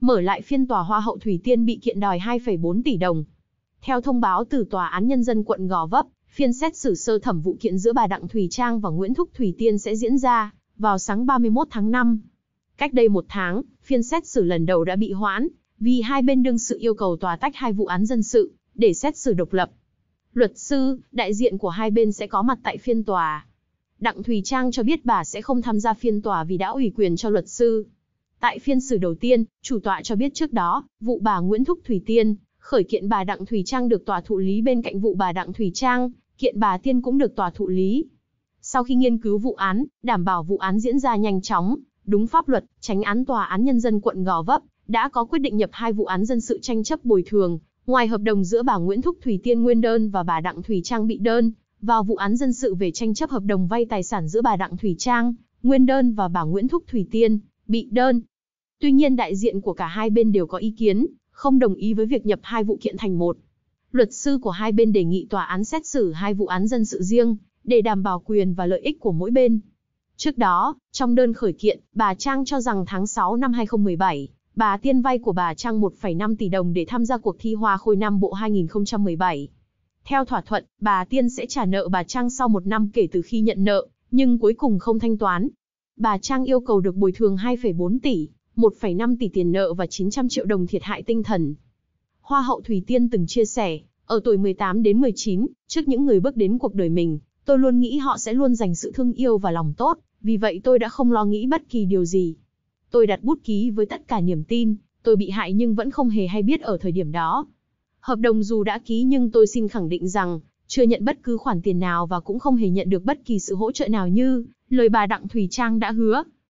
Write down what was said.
mở lại phiên tòa Hoa hậu Thủy Tiên bị kiện đòi 2,4 tỷ đồng. Theo thông báo từ Tòa án Nhân dân quận Gò Vấp, phiên xét xử sơ thẩm vụ kiện giữa bà Đặng Thùy Trang và Nguyễn Thúc Thủy Tiên sẽ diễn ra vào sáng 31 tháng 5. Cách đây một tháng, phiên xét xử lần đầu đã bị hoãn, vì hai bên đương sự yêu cầu tòa tách hai vụ án dân sự, để xét xử độc lập. Luật sư, đại diện của hai bên sẽ có mặt tại phiên tòa. Đặng Thùy Trang cho biết bà sẽ không tham gia phiên tòa vì đã ủy quyền cho luật sư. Tại phiên xử đầu tiên, chủ tọa cho biết trước đó, vụ bà Nguyễn Thúc Thủy Tiên, khởi kiện bà Đặng Thủy Trang được tòa thụ lý bên cạnh vụ bà Đặng Thủy Trang, kiện bà Tiên cũng được tòa thụ lý. Sau khi nghiên cứu vụ án, đảm bảo vụ án diễn ra nhanh chóng, đúng pháp luật, tránh án tòa án nhân dân quận Gò Vấp đã có quyết định nhập hai vụ án dân sự tranh chấp bồi thường, ngoài hợp đồng giữa bà Nguyễn Thúc Thủy Tiên nguyên đơn và bà Đặng Thủy Trang bị đơn, vào vụ án dân sự về tranh chấp hợp đồng vay tài sản giữa bà Đặng Thủy Trang, nguyên đơn và bà Nguyễn Thúc Thủy Tiên, bị đơn, Tuy nhiên đại diện của cả hai bên đều có ý kiến, không đồng ý với việc nhập hai vụ kiện thành một. Luật sư của hai bên đề nghị tòa án xét xử hai vụ án dân sự riêng, để đảm bảo quyền và lợi ích của mỗi bên. Trước đó, trong đơn khởi kiện, bà Trang cho rằng tháng 6 năm 2017, bà Tiên vay của bà Trang 1,5 tỷ đồng để tham gia cuộc thi Hoa Khôi năm Bộ 2017. Theo thỏa thuận, bà Tiên sẽ trả nợ bà Trang sau một năm kể từ khi nhận nợ, nhưng cuối cùng không thanh toán. Bà Trang yêu cầu được bồi thường 2,4 tỷ, 1,5 tỷ tiền nợ và 900 triệu đồng thiệt hại tinh thần. Hoa hậu Thủy Tiên từng chia sẻ, ở tuổi 18 đến 19, trước những người bước đến cuộc đời mình, tôi luôn nghĩ họ sẽ luôn dành sự thương yêu và lòng tốt, vì vậy tôi đã không lo nghĩ bất kỳ điều gì. Tôi đặt bút ký với tất cả niềm tin, tôi bị hại nhưng vẫn không hề hay biết ở thời điểm đó. Hợp đồng dù đã ký nhưng tôi xin khẳng định rằng, chưa nhận bất cứ khoản tiền nào và cũng không hề nhận được bất kỳ sự hỗ trợ nào như lời bà Đặng Thủy Trang đã hứa.